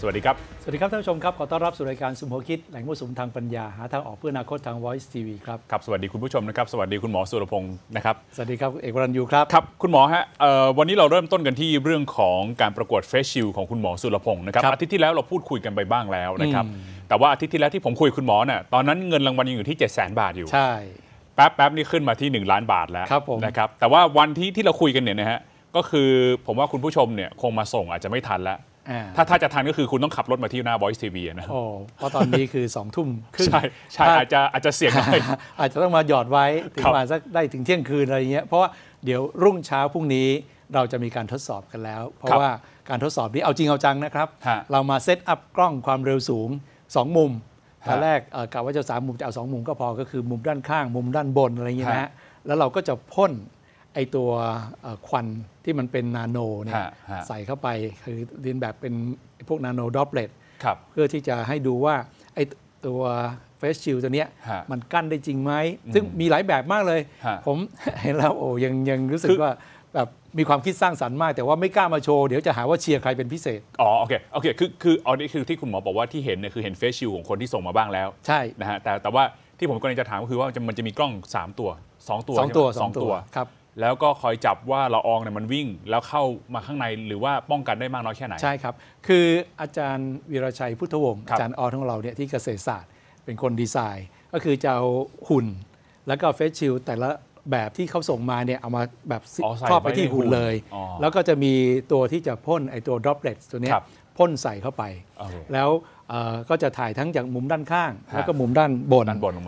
สวัสดีครับ สวัสดีครับท่านผู้ชมครับขอต้อนรับสู่รายการสุมโหคิดแหล่งมุ่สุมทางปัญญา หาทางออกเพื่ออนาคตทาง Voice TV ครับครับสวัสดีคุณผู้ชมนะครับสวัสดีคุณหมอสุรพงศ์นะครับสวัสดีครับเอกวรันยูครับครับคุณหมอฮะวันนี้เราเริ่มต้นกันที่เรื่องของการประกวดเฟสชิลของคุณหมอสุรพงศ์นะครับอาทิตย์ที่แล้วเราพูดคุยกันไปบ้างแล้วนะครับแต่ว่าอาทิตย์ที่แล้วที่ผมคุยคุณหมอเนี่ยตอนนั้นเงินรางวัลยังอยู่ที่ 7 0 0 0 0 บาทอยู่ใช่แป๊บแป๊บนี่ขึ้นมาที่1ล้านบาทแล้วนะครับแต่ว่าวันที่ที่เราคุยกันเนี่ยนะฮะก็คือผมว่าคุณผู้ชมเนี่ยคงมาส่งอาจจะไม่ทันแล้วถ้าถ้าจะทันก็คือคุณต้องขับรถมาที่หน้ายส์ทีวีนะโอ้เพราะตอนนี้คือสองทุ่มครึ่งใช่ใช่ อาจจะอาจจะเสี่ยงหน่อยอาจจะต้องมาหยอดไว้ ถึงประมาณสักได้ถึงเที่ยงคืนอะไรเงี้ยเพราะว่าเดี๋ยวรุ่งเช้าพรุ่งนี้เราจะมีการทดสอบกันแล้ว เพราะว่าการทดสอบนี้เอาจริงเอาจังนะครับ เรามาเซตอัพกล้องความเร็วสูง 2 มุมตอนแรกกะว่าจะสามมุมจะเอาสองมุมก็พอก็คือมุมด้านข้างมุมด้านบนอะไรเงนี้นะแล้วเราก็จะพ่นไอตัวควันที่มันเป็นนาโนเนี่ยใส่เข้าไปคือเรียนแบบเป็นพวกนาโนดอปเลตเพื่อที่จะให้ดูว่า ไอตัวเฟสชิลตัวเนี้ยมันกั้นได้จริงไหม ซึ่งมีหลายแบบมากเลย ผมเห็นแล้วโอ้ยังยังรู้สึกว่า แบบมีความคิดสร้างสรรค์มาก แต่ว่าไม่กล้ามาโชว์ เดี๋ยวจะหาว่าเชียร์ใครเป็นพิเศษ อ๋อ โอเคโอเคคือคืออันนี้คือที่คุณหมอบอกว่าที่เห็นเนี่ยคือเห็นเฟสชิลของคนที่ส่งมาบ้างแล้ว ใช่นะฮะแต่แต่ว่าที่ผมกำลังจะถามก็คือว่ามันจะมีกล้อง 3 ตัว 2 ตัว 2 ตัว 2 ตัวครับแล้วก็คอยจับว่าละอองเนี่ยมันวิ่ง แล้วเข้ามาข้างในหรือว่าป้องกันได้มากน้อยแค่ไหน ใช่ครับ คืออาจารย์วีรชัยพุทธวงศ์อาจารย์ออของเราเนี่ยที่เกษตรศาสตร์เป็นคนดีไซน์ ก็คือจะเอาหุ่นแล้วก็เฟสชิลแต่ละแบบที่เขาส่งมาเนี่ย เอามาแบบครอบไปที่หุ่นเลย แล้วก็จะมีตัวที่จะพ่นไอตัวดรอปเลตตัวนี้พ่นใส่เข้าไป แล้วก็จะถ่ายทั้งจากมุมด้านข้าง แล้วก็มุมด้านบน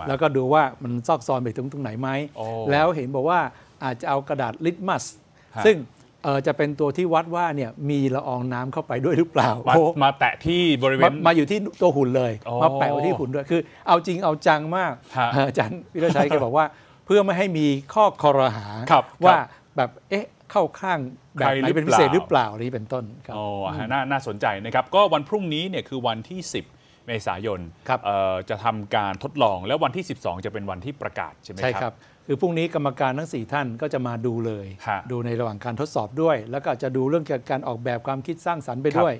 แล้วก็ดูว่ามันซอกซอนไปถึงตรงไหนไหมแล้วเห็นบอกว่าอาจจะเอากระดาษลิทมัสซึ่งจะเป็นตัวที่วัดว่าเนี่ยมีละอองน้ำเข้าไปด้วยหรือเปล่า มามาแตะที่บริเวมาณมาอยู่ที่ตัวหุ่นเลยมาแปะไว้ที่หุ่นด้วย คือเอาจริงเอาจังมากอาจารย์ วิรชัยเคยบอกว่าเพื่อไม่ให้มีข้อคอรหาครับว่าแบบเอ๊ะเข้าข้างแบบไหนเป็นพิเศษหรือเปล่านี้เป็นต้นครับอ๋อะน่าน่าสนใจนะครับ ก็วันพรุ่งนี้เนี่ยคือวันที่10เมษายนครับจะทำการทดลองแล้ววันที่ 12 จะเป็นวันที่ประกาศใช่ไหมใช่ครับคือพรุ่งนี้กรรมการทั้ง4ท่านก็จะมาดูเลย ดูในระหว่างการทดสอบด้วย แล้วก็จะดูเรื่องเกี่ยวกับการออกแบบความคิดสร้างสรรค์ไปด้วย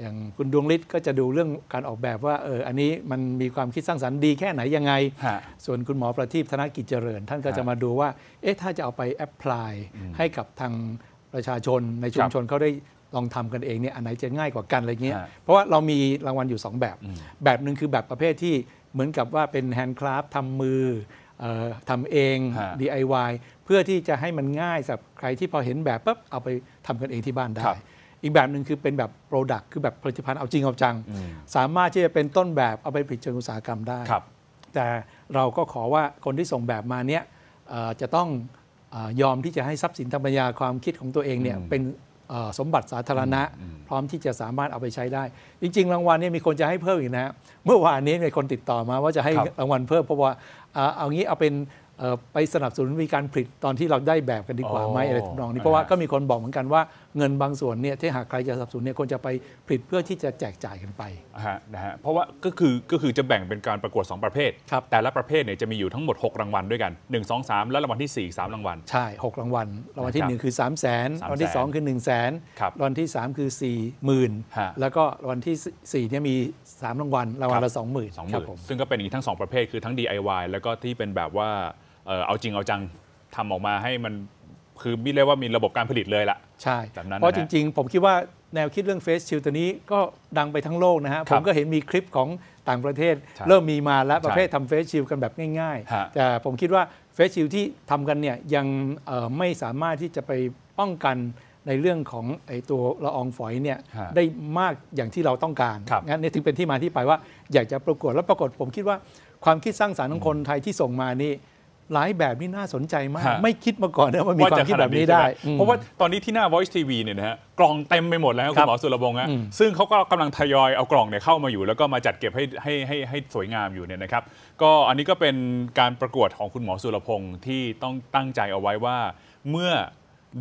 อย่างคุณดวงฤทธิ์ก็จะดูเรื่องการออกแบบว่าเอออันนี้มันมีความคิดสร้างสรรค์ดีแค่ไหนยังไง ส่วนคุณหมอประทีปธนกิจเจริญ ท่านก็จะมาดูว่าเอ๊ะถ้าจะเอาไปแอพพลายให้กับทางประชาชนในชุมชนเขาได้ลองทำกันเองเนี่ยอันไหนจะง่ายกว่ากันอะไรเงี้ยเพราะว่าเรามีรางวัลอยู่ 2 แบบ แบบหนึ่งคือแบบประเภทที่เหมือนกับว่าเป็นแฮนด์คราฟทำมือทำเอง DIY เพื่อที่จะให้มันง่ายสำหรับใครที่พอเห็นแบบปั๊บ เอาไปทำกันเองที่บ้านได้ อีกแบบหนึ่งคือเป็นแบบโปรดักต์คือแบบผลิตภัณฑ์เอาจริงเอาจัง สามารถที่จะเป็นต้นแบบเอาไปผลิตเชิงอุตสาหกรรมได้ครับแต่เราก็ขอว่าคนที่ส่งแบบมาเนี้ยจะต้องอยอมที่จะให้ทรัพย์สินทางปัญญาความคิดของตัวเองเนี่ยเป็นสมบัติสาธารณะ พร้อมที่จะสามารถเอาไปใช้ได้ จริง ๆ รางวัลนี่มีคนจะให้เพิ่มอีกนะ เมื่อวานนี้มีคนติดต่อมา ว่าจะให้รางวัลเพิ่มเพราะว่าเอางี้เอาเป็นไปสนับสนุนมีการผลิตตอนที่เราได้แบบกันดีกว่าไหมอะไรทำนองนี้เพราะว่าก็มีคนบอกเหมือนกันว่าเงินบางส่วนเนี่ยถ้าหากใครจะสนับสนุนเนี่ยควรจะไปผลิตเพื่อที่จะแจกจ่ายกันไปนะฮะเพราะว่าก็คือก็คือจะแบ่งเป็นการประกวด2ประเภทแต่ละประเภทเนี่ยจะมีอยู่ทั้งหมด6รางวัลด้วยกัน1 2 3และรางวัลที่4 3รางวัลใช่ 6 รางวัลรางวัลที่1คือ3 0 0แสนรางวัลที่2คือ1 0 0 0สนรางวัลที่3คือ4 0,000แล้วก็รางวัลที่4เนี่ยมี 3 รางวัลรางวัลละ20,000 20,000ซึ่งก็เป็นอีกทั้ง2ประเภทคือทั้ง DIY แล้วก็ที่เป็นแบบว่าเออเอาจริง เอาจังทำออกมาให้มัน คือไม่เรียกว่ามีระบบการผลิตเลยละใช่แบบนั้นเพราะจริงๆ ผมคิดว่าแนวคิดเรื่องเฟสชิลตัวนี้ก็ดังไปทั้งโลกนะฮะผมก็เห็นมีคลิปของต่างประเทศ เริ่มมีมาแล้วประเภททำเฟสชิลกันแบบง่ายๆ แต่ผมคิดว่าเฟสชิลที่ทำกันเนี่ยยังไม่สามารถที่จะไปป้องกันในเรื่องของไอตัวละอองฝอยเนี่ยได้มากอย่างที่เราต้องการงั้นนี่ถึงเป็นที่มาที่ไปว่า อยากจะประกวดแล้วปรากฏผมคิดว่าความคิดสร้างสารรค์ของคนไทยที่ส่งมานี่หลายแบบนี่น่าสนใจมาก ไม่คิดมาก่อนนะว่ามีความคิดแบบนี้ได้ เพราะว่าตอนนี้ที่หน้า Voice TV เนี่ยนะฮะกล่องเต็มไปหมดแล้วคุณหมอสุรบง์ฮะซึ่งเขาก็กำลังทยอยเอากล่องเนี่ยเข้ามาอยู่แล้วก็มาจัดเก็บให้ให้ให้ให้สวยงามอยู่เนี่ยนะครับก็อันนี้ก็เป็นการประกวดของคุณหมอสุรพงศ์ที่ต้องตั้งใจเอาไว้ว่าเมื่อ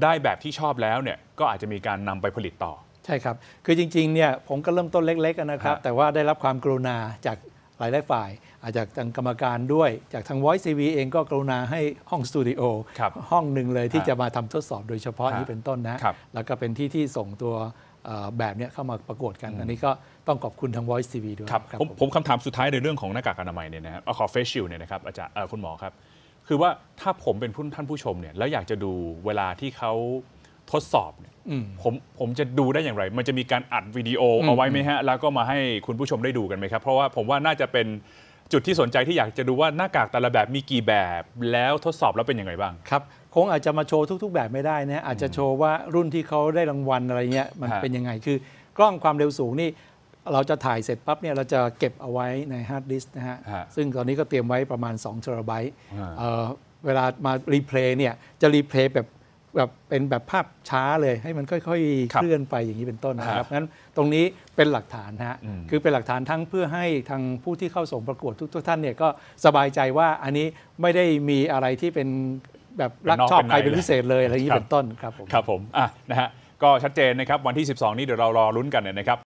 ได้แบบที่ชอบแล้วเนี่ยก็อาจจะมีการนำไปผลิตต่อใช่ครับคือจริง ๆเนี่ยผมก็เริ่มต้นเล็กๆนะครับ แต่ว่าได้รับความกรุณาจากหลายหลายฝ่ายอาจจะทางกรรมการด้วยจากทาง Voice TV เองก็กรุณาให้ห้องสตูดิโอห้องหนึ่งเลยที่จะมาทำทดสอบโดยเฉพาะนี้เป็นต้นนะ แล้วก็เป็นที่ที่ส่งตัวแบบเนี้ยเข้ามาประกวดกันอันนี้ก็ต้องขอบคุณทาง Voice TV ด้วยครับผมผมคำถามสุดท้ายในเรื่องของหน้ากากอนามัยเนี่ยนะครับขอเฟซชิลเนี่ยนะครับอาจารย์คุณหมอครับ คือว่าถ้าผมเป็นผู้ท่านผู้ชมเนี่ยแล้วอยากจะดูเวลาที่เขาทดสอบเนี่ยผมผมจะดูได้อย่างไร มันจะมีการอัดวิดีโอเอาไว้ไหมฮะแล้วก็มาให้คุณผู้ชมได้ดูกันไหมครับเพราะว่าผมว่าน่าจะเป็นจุดที่สนใจที่อยากจะดูว่าหน้ากากแต่ละแบบมีกี่แบบแล้วทดสอบแล้วเป็นยังไงบ้าง ครับคงอาจจะมาโชว์ทุก ๆ แบบไม่ได้นะอาจจะโชว์ว่ารุ่นที่เขาได้รางวัลอะไรเงี้ยมันเป็นยังไง คือ กล้องความเร็วสูงนี่เราจะถ่ายเสร็จปั๊บเนี่ยเราจะเก็บเอาไว้ในฮาร์ดดิสก์นะฮะซึ่งตอนนี้ก็เตรียมไว้ประมาณ2เทราไบต์เวลามารีเพลย์เนี่ยจะรีเพลย์แบบแบบเป็นแบบภาพช้าเลยให้มันค่อยๆ เคลื่อนไปอย่างนี้เป็นต้นนะครับงั้นตรงนี้เป็นหลักฐานฮะคือเป็นหลักฐานทั้งเพื่อให้ทางผู้ที่เข้าส่งประกวดทุกท่านเนี่ยก็สบายใจว่าอันนี้ไม่ได้มีอะไรที่เป็นแบบรักชอบใครเป็นพิเศษเลยอะไรอย่างนี้เป็นต้นครับผมครับผมอ่ะนะฮะก็ชัดเจนนะครับ วันที่ 12 นี้เดี๋ยวเรารอลุ้นกันนะครับ